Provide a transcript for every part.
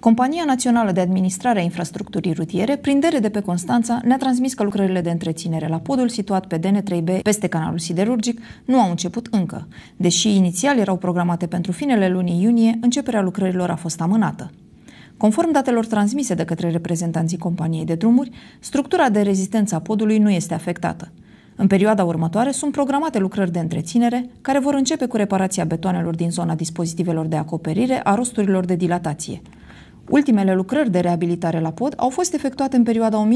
Compania Națională de Administrare a Infrastructurii Rutiere, prin de pe Constanța, ne-a transmis că lucrările de întreținere la podul situat pe DN3B peste canalul siderurgic nu au început încă. Deși inițial erau programate pentru finele lunii iunie, începerea lucrărilor a fost amânată. Conform datelor transmise de către reprezentanții companiei de drumuri, structura de rezistență a podului nu este afectată. În perioada următoare sunt programate lucrări de întreținere, care vor începe cu reparația betoanelor din zona dispozitivelor de acoperire a rosturilor de dilatație – Ultimele lucrări de reabilitare la pod au fost efectuate în perioada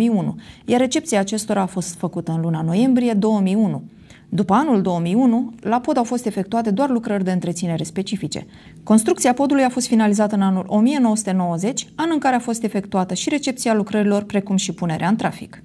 1999-2001, iar recepția acestora a fost făcută în luna noiembrie 2001. După anul 2001, la pod au fost efectuate doar lucrări de întreținere specifice. Construcția podului a fost finalizată în anul 1990, an în care a fost efectuată și recepția lucrărilor, precum și punerea în trafic.